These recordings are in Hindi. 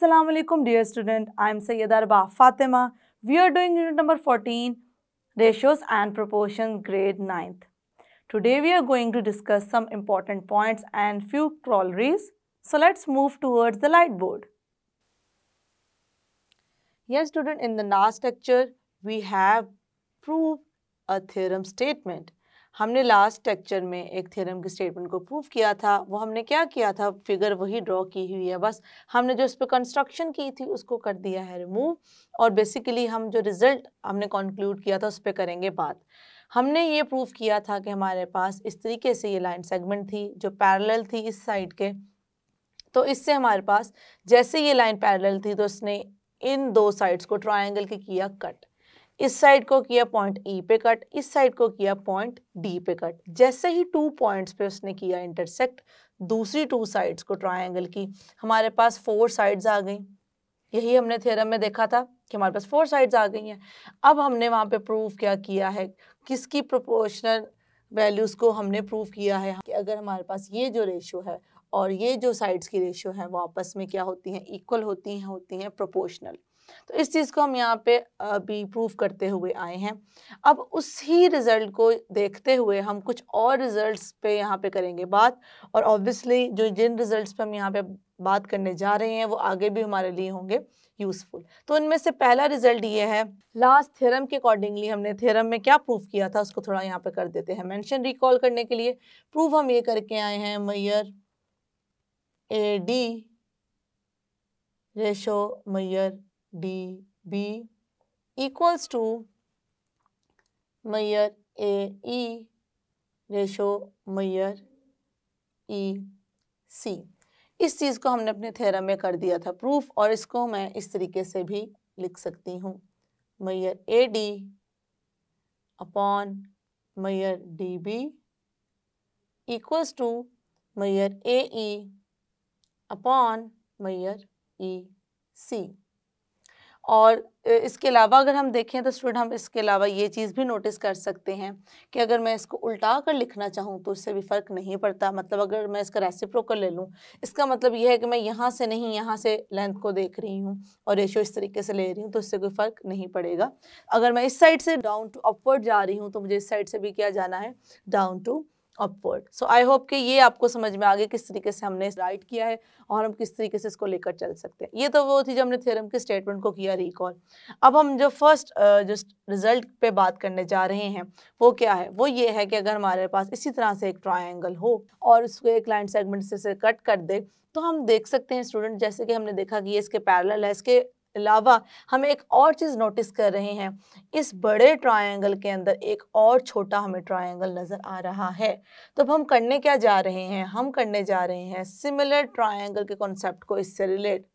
Assalamu alaikum dear student. I am Sayyid Arba Fatima. We are doing unit number 14 ratios and proportions grade 9th. Today we are going to discuss some important points and few corollaries. So let's move towards the light board. Yes student in the last lecture we have proved a theorem statement हमने लास्ट लेक्चर में एक थ्योरम के स्टेटमेंट को प्रूव किया था वो हमने क्या किया था फिगर वही ड्रॉ की हुई है बस हमने जो उस पर कंस्ट्रक्शन की थी उसको कर दिया है रिमूव और बेसिकली हम जो रिजल्ट हमने कंक्लूड किया था उस पर करेंगे बात हमने ये प्रूव किया था कि हमारे पास इस तरीके से ये लाइन सेगमेंट थी जो पैरल थी इस साइड के तो इससे हमारे पास जैसे ये लाइन पैरल थी तो उसने इन दो साइड्स को ट्राइंगल के किया कट इस साइड को किया पॉइंट ई पे कट इस साइड को किया पॉइंट डी पे कट जैसे ही टू पॉइंट्स पे उसने किया इंटरसेक्ट दूसरी टू साइड्स को ट्रायंगल की हमारे पास फोर साइड्स आ गई यही हमने थ्योरम में देखा था कि हमारे पास फोर साइड्स आ गई हैं अब हमने वहाँ पे प्रूव क्या किया है किसकी प्रोपोर्शनल वैल्यूज़ को हमने प्रूव किया है कि अगर हमारे पास ये जो रेशो है और ये जो साइड्स की रेशियो है वो आपस में क्या होती हैं इक्वल होती हैं होती हैं प्रोपोर्शनल तो इस चीज़ को हम यहाँ पे अभी प्रूव करते हुए आए हैं अब उसी रिज़ल्ट को देखते हुए हम कुछ और रिज़ल्ट्स पे यहाँ पे करेंगे बात और ऑब्वियसली जो जिन रिज़ल्ट्स पे हम यहाँ पे बात करने जा रहे हैं वो आगे भी हमारे लिए होंगे यूज़फुल तो उनमें से पहला रिजल्ट ये है लास्ट थ्योरम के अकॉर्डिंगली हमने थ्योरम में क्या प्रूफ किया था उसको थोड़ा यहाँ पे कर देते हैं मेंशन रिकॉल करने के लिए प्रूफ हम ये करके आए हैं मैयर ए डी रेशो मैयर डी बी equals to मैयर A E रेशो मैयर E C इस चीज़ को हमने अपने थेरम में कर दिया था प्रूफ और इसको मैं इस तरीके से भी लिख सकती हूँ मैयर ए डी अपॉन मैयर डी बी इक्वल्स टू मैयर ए ई अपॉन मैयर ई सी और इसके अलावा अगर हम देखें तो स्टूडेंट हम इसके अलावा ये चीज़ भी नोटिस कर सकते हैं कि अगर मैं इसको उल्टा कर लिखना चाहूँ तो इससे भी फ़र्क नहीं पड़ता मतलब अगर मैं इसका रेसिप्रोकर ले लूँ इसका मतलब यह है कि मैं यहाँ से नहीं यहाँ से लेंथ को देख रही हूँ और रेशो इस तरीके से ले रही हूँ तो इससे कोई फ़र्क नहीं पड़ेगा अगर मैं इस साइड से डाउन टू अपवर्ड जा रही हूँ तो मुझे इस साइड से भी क्या जाना है down to upward so I hope कि ये आपको समझ में आ गया किस तरीके से हमने राइट किया है और हम किस तरीके से इसको लेकर चल सकते हैं ये तो वो थी जो हमने थ्योरम के स्टेटमेंट को किया रिकॉल अब हम जो फर्स्ट जो रिजल्ट पे बात करने जा रहे हैं वो क्या है वो ये है कि अगर हमारे पास इसी तरह से एक ट्राइंगल हो और उसको एक लाइन सेगमेंट से, से कट कर दे तो हम देख सकते हैं स्टूडेंट जैसे कि हमने देखा कि ये इसके पैरल है इसके अलावा हम एक और चीज़ नोटिस कर रहे हैं इस बड़े ट्रायंगल के अंदर एक और छोटा हमें ट्रायंगल नज़र आ रहा है तो अब हम करने क्या जा रहे हैं हम करने जा रहे हैं सिमिलर ट्रायंगल के कॉन्सेप्ट को इससे रिलेट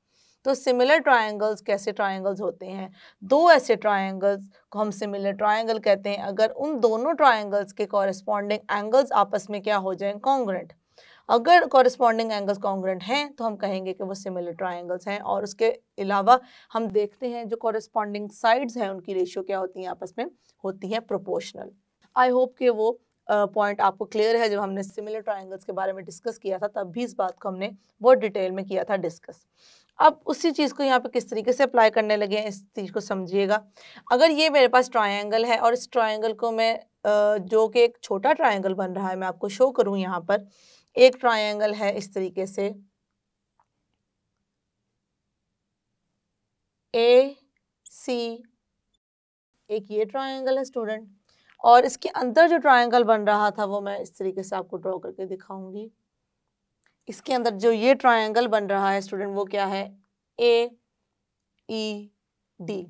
तो सिमिलर ट्रायंगल्स कैसे ट्रायंगल्स होते हैं दो ऐसे ट्रायंगल्स को हम सिमिलर ट्रायंगल कहते हैं अगर उन दोनों ट्रायंगल्स के कॉरेस्पॉन्डिंग एंगल्स आपस में क्या हो जाएं कॉन्ग्रेंट अगर कॉरस्पॉन्डिंग एंगल्स कॉन्ग्रेंट हैं तो हम कहेंगे कि वो सिमिलर ट्राइंगल्स हैं और उसके अलावा हम देखते हैं जो कॉरस्पॉन्डिंग साइड्स हैं उनकी रेशियो क्या होती हैं आपस में होती हैं प्रोपोर्शनल आई होप कि वो पॉइंट uh, आपको क्लियर है जब हमने सिमिलर ट्राइंगल्स के बारे में डिस्कस किया था तब भी इस बात को हमने बहुत डिटेल में किया था डिस्कस अब उसी चीज़ को यहाँ पे किस तरीके से अप्लाई करने लगे हैं इस चीज़ को समझिएगा अगर ये मेरे पास ट्राइंगल है और इस ट्राइंगल को मैं जो कि एक छोटा ट्राइंगल बन रहा है मैं आपको शो करूँ यहाँ पर एक ट्रायंगल है इस तरीके से ए सी एक ये ट्रायंगल है स्टूडेंट और इसके अंदर जो ट्रायंगल बन रहा था वो मैं इस तरीके से आपको ड्रॉ करके दिखाऊंगी इसके अंदर जो ये ट्रायंगल बन रहा है स्टूडेंट वो क्या है ए ई डी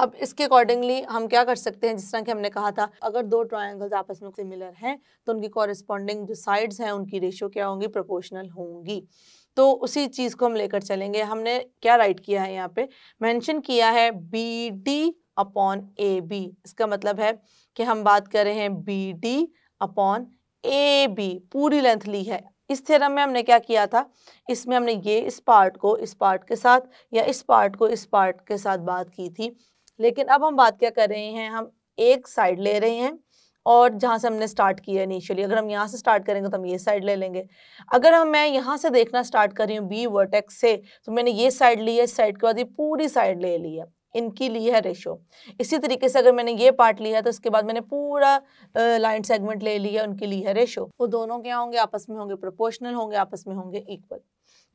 अब इसके अकॉर्डिंगली हम क्या कर सकते हैं जिस तरह कि हमने कहा था अगर दो ट्राइंगल्स आपस में सिमिलर हैं तो उनकी कॉरेस्पॉन्डिंग जो साइड्स हैं उनकी रेशियो क्या होंगी प्रोपोर्शनल होंगी तो उसी चीज़ को हम लेकर चलेंगे हमने क्या राइट किया है यहाँ पे मेंशन किया है B D upon A B इसका मतलब है कि हम बात कर रहे हैं B D upon A B पूरी लेंथ ली है इस थ्योरम में हमने क्या किया था इसमें हमने ये इस पार्ट को इस पार्ट के साथ या इस पार्ट को इस पार्ट के साथ बात की थी लेकिन अब हम बात क्या कर रहे हैं हम एक साइड ले रहे हैं और जहाँ से हमने स्टार्ट किया इनिशियली अगर हम यहाँ से स्टार्ट करेंगे तो हम ये साइड ले लेंगे अगर हम मैं यहाँ से देखना स्टार्ट कर रही हूँ बी वर्टेक्स से तो मैंने ये साइड ली है इस साइड के बाद ये पूरी साइड ले ली है इनकी ली है रेशो इसी तरीके से अगर मैंने ये पार्ट लिया तो उसके बाद मैंने पूरा लाइन सेगमेंट ले लिया उनकी ली है रेशो वो दोनों क्या होंगे आपस में होंगे प्रोपोर्शनल होंगे आपस में होंगे इक्वल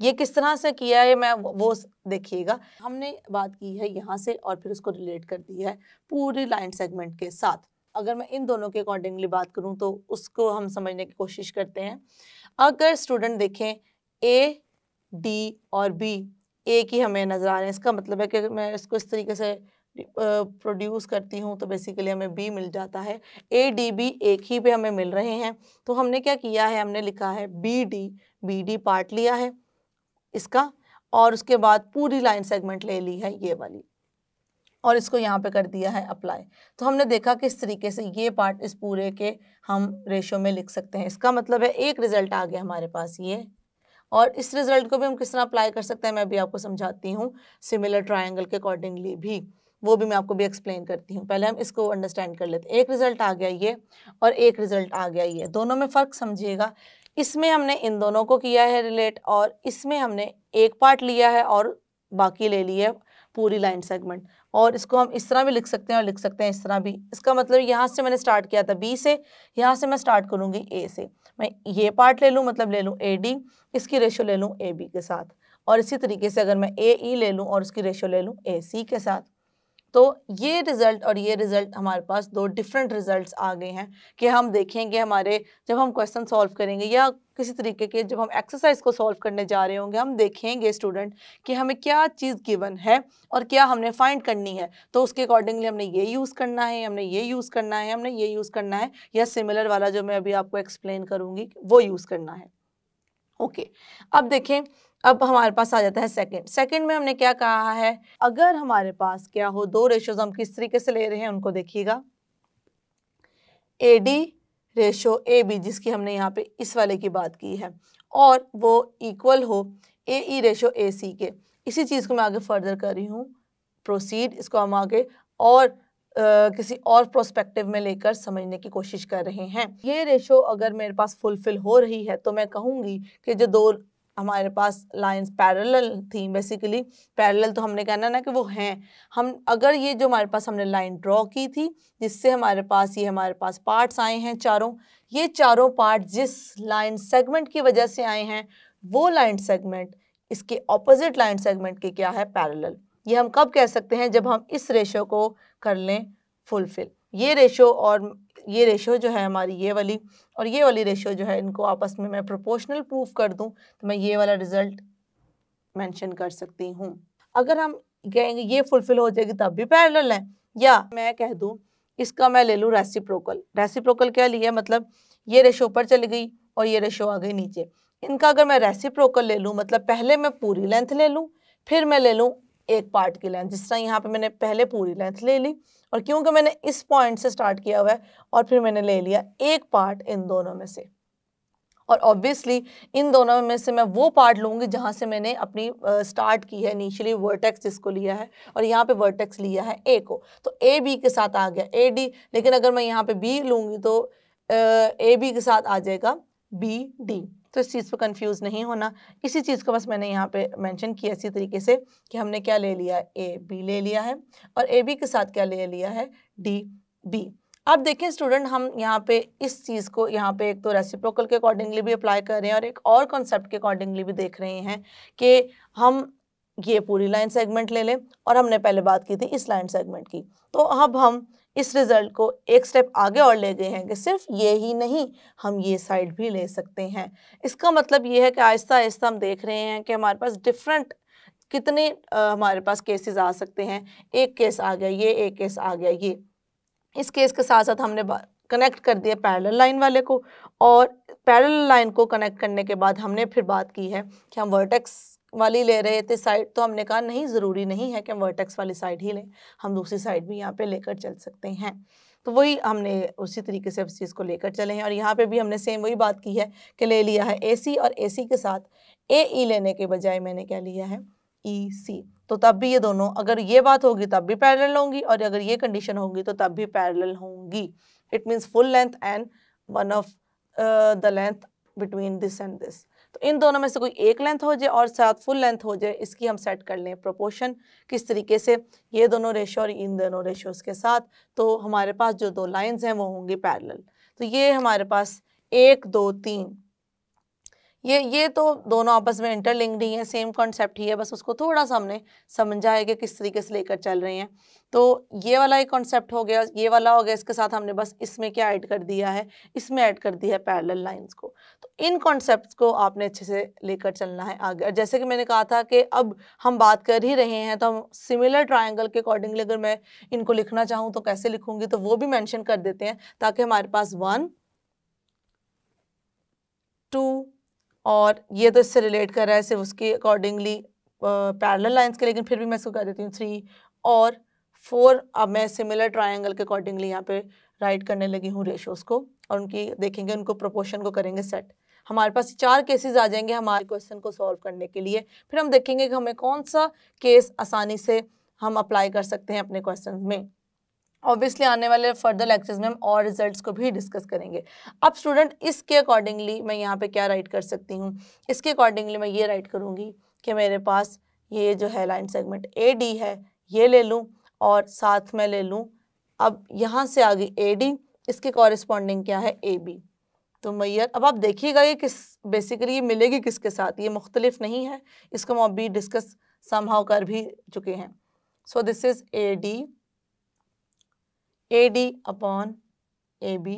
ये किस तरह से किया है मैं वो देखिएगा हमने बात की है यहाँ से और फिर उसको रिलेट कर दिया है पूरी लाइन सेगमेंट के साथ अगर मैं इन दोनों के अकॉर्डिंगली बात करूँ तो उसको हम समझने की कोशिश करते हैं अगर स्टूडेंट देखें ए डी और बी ए की हमें नज़र आ रहे हैं इसका मतलब है कि मैं इसको इस तरीके से प्रोड्यूस करती हूँ तो बेसिकली हमें बी मिल जाता है ए डी बी एक ही पे हमें मिल रहे हैं तो हमने क्या किया है हमने लिखा है B D B D part लिया है इसका और उसके बाद पूरी लाइन सेगमेंट ले ली है ये वाली और इसको यहाँ पे कर दिया है अप्लाई तो हमने देखा कि इस तरीके से ये पार्ट इस पूरे के हम रेशो में लिख सकते हैं इसका मतलब है एक रिज़ल्ट आ गया हमारे पास ये और इस रिज़ल्ट को भी हम किस तरह अप्लाई कर सकते हैं मैं भी आपको समझाती हूँ सिमिलर ट्राइंगल के अकॉर्डिंगली भी वो भी मैं आपको भी एक्सप्लेन करती हूँ पहले हम इसको अंडरस्टैंड कर लेते हैं एक रिज़ल्ट आ गया ये और एक रिज़ल्ट आ गया ये दोनों में फ़र्क समझिएगा इसमें हमने इन दोनों को किया है रिलेट और इसमें हमने एक पार्ट लिया है और बाकी ले लिया है पूरी लाइन सेगमेंट और इसको हम इस तरह भी लिख सकते हैं और लिख सकते हैं इस तरह भी इसका मतलब यहाँ से मैंने स्टार्ट किया था बी से यहाँ से मैं स्टार्ट करूँगी ए से मैं ये पार्ट ले लूँ मतलब ले लूँ ए डी इसकी रेशो ले लूँ ए बी के साथ और इसी तरीके से अगर मैं ए ई e ले लूँ और उसकी रेशो ले लूँ ए सी के साथ तो ये रिज़ल्ट और ये रिज़ल्ट हमारे पास दो डिफरेंट रिज़ल्ट आ गए हैं कि हम देखेंगे हमारे जब हम क्वेश्चन सॉल्व करेंगे या किसी तरीके के जब हम एक्सरसाइज को सॉल्व करने जा रहे होंगे हम देखेंगे स्टूडेंट कि हमें क्या चीज़ गिवन है और क्या हमने फाइंड करनी है तो उसके अकॉर्डिंगली हमने ये यूज़ करना है हमने ये यूज़ करना है हमने ये यूज़ करना है या सिमिलर वाला जो मैं अभी आपको एक्सप्लेन करूँगी वो यूज़ करना है ओके okay. अब देखें अब हमारे पास आ जाता है सेकंड सेकंड में हमने क्या कहा है अगर हमारे पास क्या हो दो रेशोज हम किस तरीके से ले रहे हैं उनको देखिएगा A D ratio A B जिसकी हमने यहाँ पे इस वाले की बात की है और वो इक्वल हो ए ई रेशो ए सी के इसी चीज़ को मैं आगे फर्दर कर रही हूँ प्रोसीड इसको हम आगे और Uh, किसी और प्रोस्पेक्टिव में लेकर समझने की कोशिश कर रहे हैं ये रेशो अगर मेरे पास फुलफिल हो रही है तो मैं कहूँगी कि जो दो हमारे पास लाइंस पैरेलल थी बेसिकली पैरेलल तो हमने कहना ना कि वो हैं हम अगर ये जो हमारे पास हमने लाइन ड्रॉ की थी जिससे हमारे पास ये हमारे पास पार्ट्स आए हैं चारों ये चारों पार्ट जिस लाइन सेगमेंट की वजह से आए हैं वो लाइन सेगमेंट इसके ऑपोजिट लाइन सेगमेंट के क्या है पैरेलल ये हम कब कह सकते हैं जब हम इस रेशो को कर लें फुलफिल ये रेशो और ये रेशियो जो है हमारी ये वाली और ये वाली रेशियो जो है इनको आपस में मैं प्रोपोर्शनल प्रूफ कर दूं तो मैं ये वाला रिज़ल्ट मेंशन कर सकती हूँ अगर हम कहेंगे ये फुलफिल हो जाएगी तब भी पैरल है या मैं कह दूँ इसका मैं ले लूँ रेसिप्रोकल रेसिप्रोकल क्या लिया मतलब ये रेशो ऊपर चली गई और ये रेशो आ गई नीचे इनका अगर मैं रेसिप्रोकल ले लूँ मतलब पहले मैं पूरी लेंथ ले लूँ फिर मैं ले लूँ एक पार्ट की लेंथ जिस तरह यहाँ पे मैंने पहले पूरी लेंथ ले ली और क्योंकि मैंने इस पॉइंट से स्टार्ट किया हुआ है और फिर मैंने ले लिया एक पार्ट इन दोनों में से और ऑब्वियसली इन दोनों में से मैं वो पार्ट लूँगी जहाँ से मैंने अपनी स्टार्ट uh, की है इनिशियली वर्टेक्स जिसको लिया है और यहाँ पे वर्टेक्स लिया है ए को तो ए बी के साथ आ गया ए डी लेकिन अगर मैं यहाँ पे बी लूँगी तो ए uh, बी के साथ आ जाएगा बी डी तो इस चीज़ पर कन्फ्यूज़ नहीं होना इसी चीज़ को बस मैंने यहाँ पे मेंशन किया इसी तरीके से कि हमने क्या ले लिया ए बी ले लिया है और ए बी के साथ क्या ले लिया है डी बी अब देखें स्टूडेंट हम यहाँ पे इस चीज़ को यहाँ पे एक तो रेसिप्रोकल के अकॉर्डिंगली भी अप्लाई कर रहे हैं और एक और कॉन्सेप्ट के अकॉर्डिंगली भी देख रहे हैं कि हम ये पूरी लाइन सेगमेंट ले लें और हमने पहले बात की थी इस लाइन सेगमेंट की तो अब हम इस रिज़ल्ट को एक स्टेप आगे और ले गए हैं कि सिर्फ ये ही नहीं हम ये साइड भी ले सकते हैं इसका मतलब ये है कि आहिस्ता आहिस्ता हम देख रहे हैं कि हमारे पास डिफरेंट कितने आ, हमारे पास केसेस आ सकते हैं एक केस आ गया ये एक केस आ गया ये इस केस के साथ साथ हमने कनेक्ट कर दिया पैरेलल लाइन वाले को और पैरेलल लाइन को कनेक्ट करने के बाद हमने फिर बात की है कि हम वर्टेक्स वाली ले रहे थे साइड तो हमने कहा नहीं ज़रूरी नहीं है कि हम वर्टेक्स वाली साइड ही लें हम दूसरी साइड भी यहाँ पे लेकर चल सकते हैं तो वही हमने उसी तरीके से इस चीज़ को लेकर चले हैं और यहाँ पे भी हमने सेम वही बात की है कि ले लिया है सी और सी के साथ ए ई e लेने के बजाय मैंने क्या लिया है ई e, सी तो तब भी ये दोनों अगर ये बात होगी तब भी पैरेलल होंगी और अगर ये कंडीशन होगी तो तब भी पैरेलल होंगी it means full length and one of the length between this and this तो इन दोनों में से कोई एक लेंथ हो जाए और साथ फुल लेंथ हो जाए इसकी हम सेट कर लें प्रोपोर्शन किस तरीके से ये दोनों रेशो और इन दोनों रेशोज़ के साथ तो हमारे पास जो दो लाइन्स हैं वो होंगी पैरल तो ये हमारे पास एक दो तीन ये ये तो दोनों आपस में इंटरलिंक्ड ही हैं सेम कॉन्सेप्ट ही है बस उसको थोड़ा सा हमने समझा है कि किस तरीके से लेकर चल रहे हैं तो ये वाला एक कॉन्सेप्ट हो गया ये वाला हो गया इसके साथ हमने बस इसमें क्या ऐड कर दिया है इसमें ऐड कर दिया है पैरेलल लाइंस को इन कॉन्सेप्ट को आपने अच्छे से लेकर चलना है आगे जैसे कि मैंने कहा था कि अब हम बात कर ही रहे हैं तो हम सिमिलर ट्राइंगल के अकॉर्डिंगली अगर मैं इनको लिखना चाहूँ तो कैसे लिखूंगी तो वो भी मैंशन कर देते हैं ताकि हमारे पास वन टू और ये तो इससे रिलेट कर रहा है सिर्फ उसके अकॉर्डिंगली पैरल लाइन्स के लेकिन फिर भी मैं इसको कह देती हूँ थ्री और फोर अब मैं सिमिलर ट्राइंगल के अकॉर्डिंगली यहाँ पे राइट करने लगी हूँ रेशोज़ को और उनकी देखेंगे उनको प्रोपोर्शन को करेंगे सेट हमारे पास चार केसेस आ जाएंगे हमारे क्वेश्चन को सॉल्व करने के लिए फिर हम देखेंगे कि हमें कौन सा केस आसानी से हम अप्लाई कर सकते हैं अपने क्वेश्चन में ऑब्वियसली आने वाले फर्दर लेक्चर्स में हम और रिजल्ट्स को भी डिस्कस करेंगे अब स्टूडेंट इसके अकॉर्डिंगली मैं यहाँ पे क्या राइट कर सकती हूँ इसके अकॉर्डिंगली मैं ये राइट करूँगी कि मेरे पास ये जो है लाइन सेगमेंट ए डी है ये ले लूँ और साथ में ले लूँ अब यहाँ से आ गई ए डी इसके कॉरिस्पॉन्डिंग क्या है ए बी तो मैयर अब आप देखिएगा ये किस बेसिकली ये मिलेगी किसके साथ ये मुख्तलिफ नहीं है इसको हम अभी डिस्कस सम कर भी चुके हैं so this is A D A D upon A B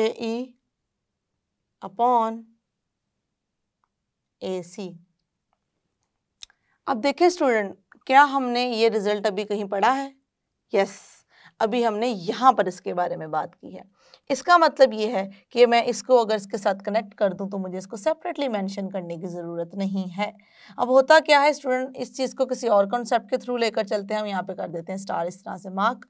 A E upon A C अब देखिए स्टूडेंट क्या हमने ये रिज़ल्ट अभी कहीं पढ़ा है यस अभी हमने यहाँ पर इसके बारे में बात की है इसका मतलब ये है कि मैं इसको अगर इसके साथ कनेक्ट कर दूं तो मुझे इसको सेपरेटली मेंशन करने की ज़रूरत नहीं है अब होता क्या है स्टूडेंट इस चीज़ को किसी और कॉन्सेप्ट के थ्रू लेकर चलते हैं हम यहाँ पे कर देते हैं स्टार इस तरह से मार्क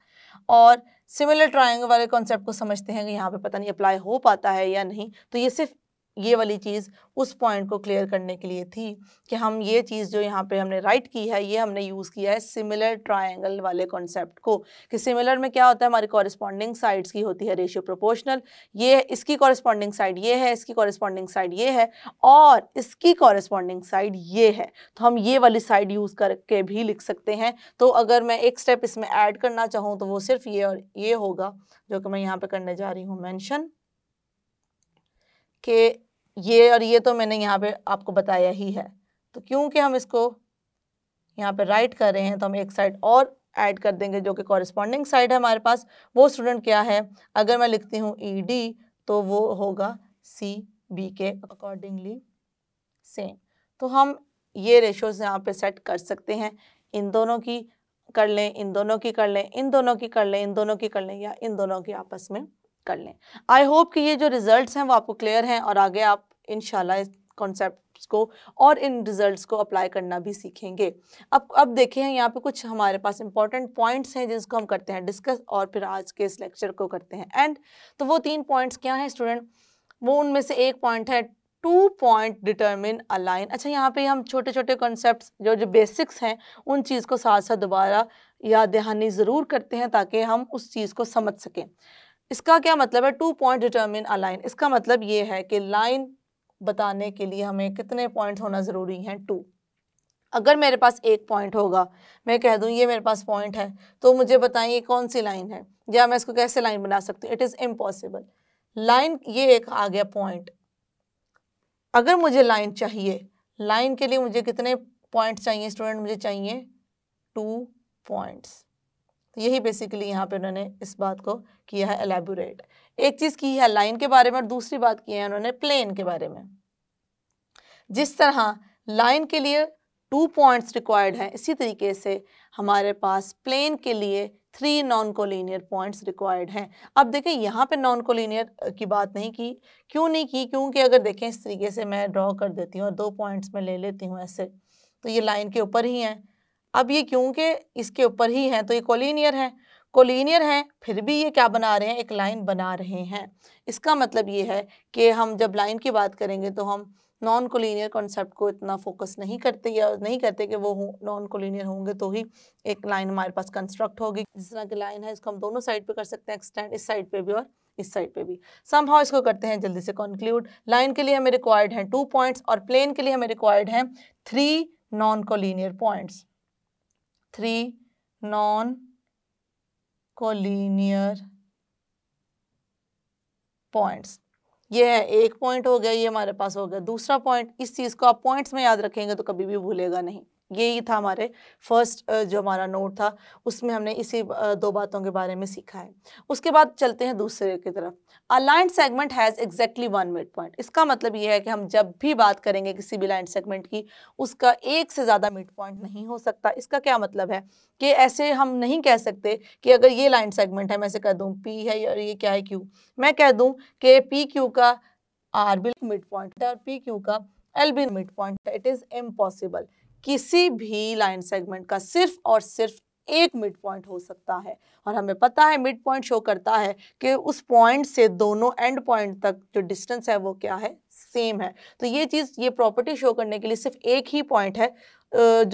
और सिमिलर ट्राइंगल वाले कॉन्सेप्ट को समझते हैं कि यहाँ पे पता नहीं अप्लाई हो पाता है या नहीं तो ये सिर्फ ये वाली चीज़ उस पॉइंट को क्लियर करने के लिए थी कि हम ये चीज़ जो यहाँ पे हमने राइट की है ये हमने यूज़ किया है सिमिलर ट्रायंगल वाले कॉन्सेप्ट को कि सिमिलर में क्या होता है हमारी कॉरिस्पॉन्डिंग साइड्स की होती है रेशियो प्रोपोर्शनल ये इसकी कॉरिस्पॉन्डिंग साइड ये है इसकी कॉरिस्पॉन्डिंग साइड ये है और इसकी कॉरिस्पॉन्डिंग साइड ये है तो हम ये वाली साइड यूज़ करके भी लिख सकते हैं तो अगर मैं एक स्टेप इसमें ऐड करना चाहूँ तो वो सिर्फ ये और ये होगा जो कि मैं यहाँ पर करने जा रही हूँ मैंशन कि ये और ये तो मैंने यहाँ पे आपको बताया ही है तो क्योंकि हम इसको यहाँ पे राइट कर रहे हैं तो हम एक साइड और ऐड कर देंगे जो कि कॉरस्पॉन्डिंग साइड है हमारे पास वो स्टूडेंट क्या है अगर मैं लिखती हूँ ई डी तो वो होगा सी बी के अकॉर्डिंगली सेम तो हम ये रेशोज यहाँ पे सेट कर सकते हैं इन दोनों की कर लें इन दोनों की कर लें इन दोनों की कर लें इन दोनों की कर लें या इन दोनों की आपस में कर लें आई होप कि ये जो रिज़ल्ट हैं वो आपको क्लियर हैं और आगे आप इन इस कॉन्सेप्ट को और इन रिज़ल्ट को अप्लाई करना भी सीखेंगे अब अब देखें यहाँ पे कुछ हमारे पास इंपॉर्टेंट पॉइंट्स हैं जिसको हम करते हैं डिस्कस और फिर आज के इस लेक्चर को करते हैं एंड तो वो तीन पॉइंट्स क्या हैं स्टूडेंट वो उनमें से एक पॉइंट है टू पॉइंट डिटर्मिन अलाइन अच्छा यहाँ पे हम छोटे छोटे कॉन्सेप्ट जो जो बेसिक्स हैं उन चीज़ को साथ साथ दोबारा याद दहानी ज़रूर करते हैं ताकि हम उस चीज़ को समझ सकें इसका क्या मतलब है two point determine a line इसका मतलब ये है कि लाइन बताने के लिए हमें कितने पॉइंट होना ज़रूरी है टू अगर मेरे पास एक पॉइंट होगा मैं कह दूं ये मेरे पास पॉइंट है तो मुझे बताएं ये कौन सी लाइन है या मैं इसको कैसे लाइन बना सकती हूँ इट इज़ इम्पॉसिबल लाइन ये एक आ गया पॉइंट अगर मुझे लाइन चाहिए लाइन के लिए मुझे कितने पॉइंट चाहिए स्टूडेंट मुझे चाहिए टू पॉइंट्स तो यही बेसिकली यहाँ पे उन्होंने इस बात को किया है एलेबोरेट एक चीज़ की है लाइन के बारे में और दूसरी बात की है उन्होंने प्लेन के बारे में जिस तरह लाइन के लिए टू पॉइंट्स रिक्वायर्ड हैं इसी तरीके से हमारे पास प्लेन के लिए three non collinear points required हैं अब देखें यहाँ पे नॉन कोलिनियर की बात नहीं की क्यों नहीं की क्योंकि अगर देखें इस तरीके से मैं ड्रॉ कर देती हूँ और दो पॉइंट्स में ले लेती हूँ ऐसे तो ये लाइन के ऊपर ही हैं अब ये क्योंकि इसके ऊपर ही हैं तो ये कोलिनियर हैं कोलिनियर हैं फिर भी ये क्या बना रहे हैं एक लाइन बना रहे हैं इसका मतलब ये है कि हम जब लाइन की बात करेंगे तो हम नॉन कोलिनियर कॉन्सेप्ट को इतना फोकस नहीं करते या नहीं करते कि वो नॉन कोलिनियर होंगे तो ही एक लाइन हमारे पास कंस्ट्रक्ट होगी जिस तरह की लाइन है इसको हम दोनों साइड पे कर सकते हैं एक्सटेंड इस साइड पे भी और इस साइड पे भी समहाउ इसको करते हैं जल्दी से कंक्लूड लाइन के लिए हमें रिक्वायर्ड हैं टू पॉइंट्स और प्लेन के लिए हमें रिक्वायर्ड हैं three non collinear points three non collinear points ये है एक पॉइंट हो गया ये हमारे पास हो गया दूसरा पॉइंट इस चीज़ को आप पॉइंट्स में याद रखेंगे तो कभी भी भूलेगा नहीं यही था हमारे फर्स्ट जो हमारा नोट था उसमें हमने इसी दो बातों के बारे में सीखा है उसके बाद चलते हैं दूसरे की तरफ aligned segment has exactly one mid point इसका मतलब ये है कि हम जब भी बात करेंगे किसी भी लाइन सेगमेंट की उसका एक से ज़्यादा मिड पॉइंट नहीं हो सकता इसका क्या मतलब है कि ऐसे हम नहीं कह सकते कि अगर ये लाइन सेगमेंट है मैं ऐसे कह दूँ पी है और ये क्या है क्यू मैं कह दूँ कि पी क्यू का आर बिल मिड पॉइंट है और पी क्यू का एल बिल मिड पॉइंट है इट इज़ इम्पॉसिबल किसी भी लाइन सेगमेंट का सिर्फ और सिर्फ एक मिड पॉइंट हो सकता है और हमें पता है मिड पॉइंट शो करता है कि उस पॉइंट से दोनों एंड पॉइंट तक जो डिस्टेंस है वो क्या है सेम है तो ये चीज़ ये प्रॉपर्टी शो करने के लिए सिर्फ एक ही पॉइंट है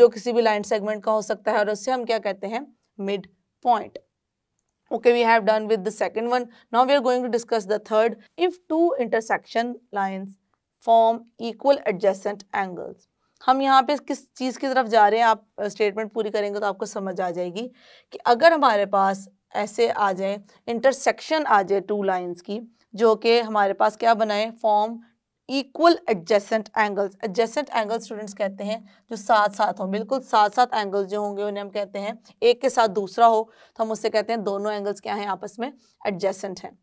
जो किसी भी लाइन सेगमेंट का हो सकता है और उससे हम क्या कहते हैं mid point okay we have done with the second one now we are going to discuss the third if two intersection lines form equal adjacent angles हम यहाँ पे किस चीज़ की तरफ जा रहे हैं आप स्टेटमेंट पूरी करेंगे तो आपको समझ आ जाएगी कि अगर हमारे पास ऐसे आ जाए इंटरसेक्शन आ जाए टू लाइंस की जो कि हमारे पास क्या बनाए form equal adjacent angles adjacent angle students कहते हैं जो साथ साथ हों बिल्कुल साथ साथ एंगल्स जो होंगे उन्हें हम कहते हैं एक के साथ दूसरा हो तो हम उससे कहते हैं दोनों एंगल्स क्या हैं आपस में एडजेसेंट हैं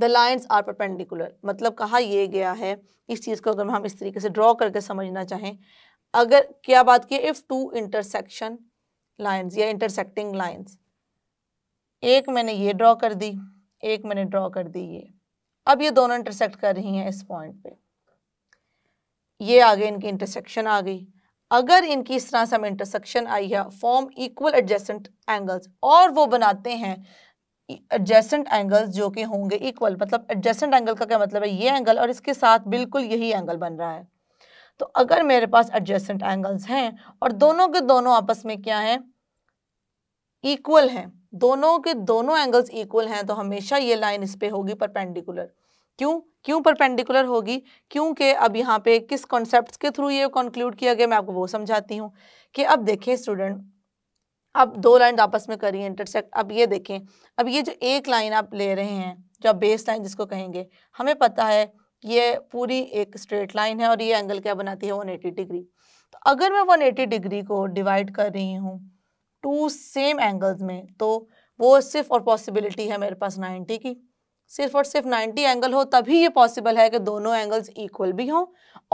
द लाइन्स आर परपेंडिकुलर मतलब कहा यह गया है इस चीज़ को अगर हम इस तरीके से ड्रॉ करके समझना चाहें अगर क्या बात की इफ़ टू इंटरसेक्शन लाइन्स या इंटरसेक्टिंग लाइन्स एक मैंने ये ड्रॉ कर दी एक मैंने ड्रॉ कर दी ये अब ये दोनों इंटरसेक्ट कर रही हैं इस पॉइंट पे ये आगे इनकी इंटरसेक्शन आ गई अगर इनकी इस तरह से हमें इंटरसेक्शन आई है फॉर्म इक्वल एडजेसेंट एंगल्स और वो बनाते हैं एडजेसेंट एंगल्स जो कि होंगे इक्वल मतलब एडजेसेंट एंगल का क्या मतलब है ये एंगल और इसके साथ बिल्कुल यही एंगल बन रहा है तो अगर मेरे पास एडजेसेंट एंगल्स हैं और दोनों के दोनों आपस में क्या है इक्वल हैं दोनों के दोनों एंगल्स इक्वल हैं तो हमेशा ये लाइन इस पर होगी परपेंडिकुलर क्यों क्यों परपेंडिकुलर होगी क्योंकि अब यहाँ पे किस कॉन्सेप्ट के थ्रू ये कंक्लूड किया गया मैं आपको वो समझाती हूँ कि अब देखें स्टूडेंट अब दो लाइन आपस में करिए इंटरसेक्ट अब ये देखें अब ये जो एक लाइन आप ले रहे हैं जो आप बेस लाइन जिसको कहेंगे हमें पता है ये पूरी एक स्ट्रेट लाइन है और ये एंगल क्या बनाती है वन एटी डिग्री तो अगर मैं वन एटी डिग्री को डिवाइड कर रही हूँ टू सेम एंगल्स में तो वो सिर्फ और पॉसिबिलिटी है मेरे पास नाइन्टी की सिर्फ और सिर्फ 90 एंगल हो तभी ये पॉसिबल है कि दोनों एंगल्स इक्वल भी हों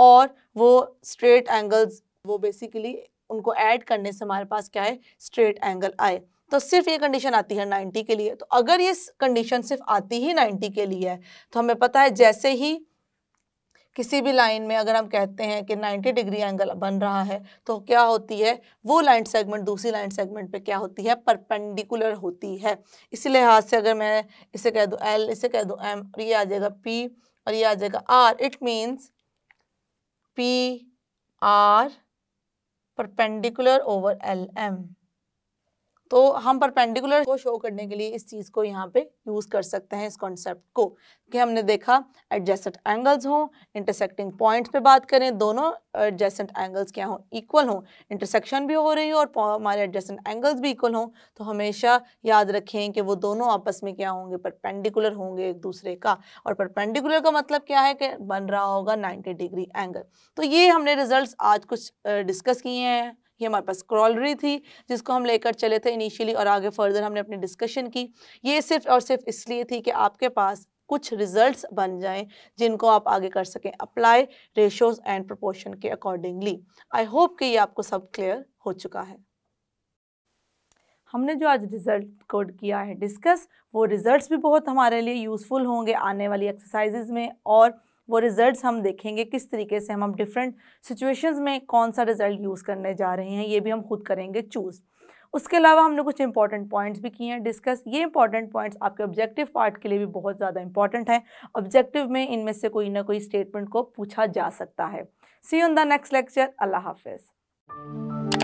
और वो स्ट्रेट एंगल्स वो बेसिकली उनको ऐड करने से हमारे पास क्या है स्ट्रेट एंगल आए तो सिर्फ ये कंडीशन आती है 90 के लिए तो अगर ये कंडीशन सिर्फ आती ही 90 के लिए है तो हमें पता है जैसे ही किसी भी लाइन में अगर हम कहते हैं कि 90 डिग्री एंगल बन रहा है तो क्या होती है वो लाइन सेगमेंट दूसरी लाइन सेगमेंट पे क्या होती है परपेंडिकुलर होती है इसी लिहाज से अगर मैं इसे कह दूँ एल इसे कह दूँ एम और ये आ जाएगा पी और ये आ जाएगा or it means P R perpendicular over LM. तो हम परपेंडिकुलर को शो करने के लिए इस चीज़ को यहाँ पे यूज़ कर सकते हैं इस कॉन्सेप्ट को कि हमने देखा एडजस्टेड एंगल्स हों इंटरसेक्टिंग पॉइंट्स पे बात करें दोनों एडजेसेंट एंगल्स क्या हो इक्वल हों इंटरसेक्शन भी हो रही हो और हमारे एडजेसेंट एंगल्स भी इक्वल हों तो हमेशा याद रखें कि वो दोनों आपस में क्या होंगे परपेंडिकुलर होंगे एक दूसरे का और परपेंडिकुलर का मतलब क्या है कि बन रहा होगा नाइन्टी डिग्री एंगल तो ये हमने रिजल्ट आज कुछ डिस्कस किए हैं ये हमारे पास क्रॉलरी थी जिसको हम लेकर चले थे इनिशियली और आगे फर्दर हमने अपनी डिस्कशन की ये सिर्फ और सिर्फ इसलिए थी कि आपके पास कुछ रिजल्ट्स बन जाएं जिनको आप आगे कर सकें अप्लाई रेशोज एंड प्रोपोर्शन के अकॉर्डिंगली आई होप कि ये आपको सब क्लियर हो चुका है हमने जो आज रिज़ल्ट कोड किया है डिस्कस वो रिज़ल्ट्स भी बहुत हमारे लिए यूज़फुल होंगे आने वाली एक्सरसाइजेज में और वो रिज़ल्ट हम देखेंगे किस तरीके से हम हम डिफरेंट सिचुएशंस में कौन सा रिज़ल्ट यूज़ करने जा रहे हैं ये भी हम खुद करेंगे चूज़ उसके अलावा हमने कुछ इंपॉर्टेंट पॉइंट्स भी किए हैं डिस्कस ये इंपॉर्टेंट पॉइंट्स आपके ऑब्जेक्टिव पार्ट के लिए भी बहुत ज़्यादा इंपॉर्टेंट है ऑब्जेक्टिव में इनमें से कोई ना कोई स्टेटमेंट को पूछा जा सकता है see on the next lecture अल्लाह हाफिज़